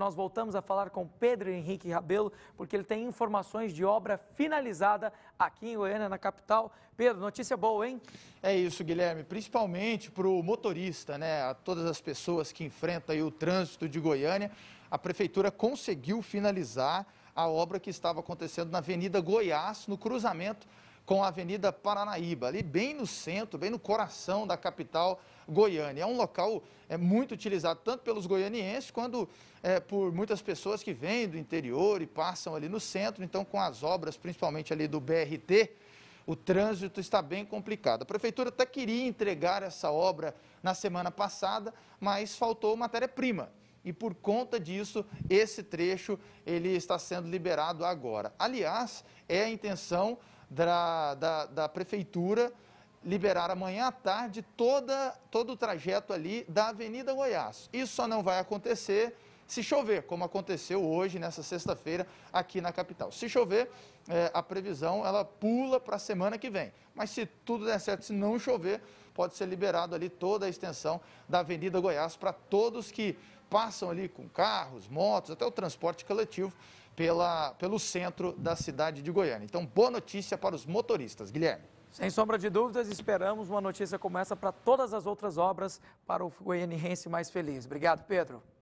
Nós voltamos a falar com Pedro Henrique Rabelo, porque ele tem informações de obra finalizada aqui em Goiânia, na capital. Pedro, notícia boa, hein? É isso, Guilherme. Principalmente para o motorista, né? A todas as pessoas que enfrentam o trânsito de Goiânia, a prefeitura conseguiu finalizar a obra que estava acontecendo na Avenida Goiás, no cruzamento com a Avenida Paranaíba, ali bem no centro, bem no coração da capital Goiânia. É um local é, muito utilizado tanto pelos goianienses quanto é, por muitas pessoas que vêm do interior e passam ali no centro. Então, com as obras, principalmente ali do BRT, o trânsito está bem complicado. A prefeitura até queria entregar essa obra na semana passada, mas faltou matéria-prima e por conta disso esse trecho ele está sendo liberado agora. Aliás, é a intenção da, da, da prefeitura liberar amanhã à tarde toda, todo o trajeto ali da Avenida Goiás. Isso só não vai acontecer se chover, como aconteceu hoje, nessa sexta-feira, aqui na capital. Se chover, é, a previsão ela pula para a semana que vem. Mas se tudo der certo, se não chover, pode ser liberado ali toda a extensão da Avenida Goiás para todos que passam ali com carros, motos, até o transporte coletivo pela, pelo centro da cidade de Goiânia. Então, boa notícia para os motoristas, Guilherme. Sem sombra de dúvidas, esperamos uma notícia como essa para todas as outras obras para o goianiense mais feliz. Obrigado, Pedro.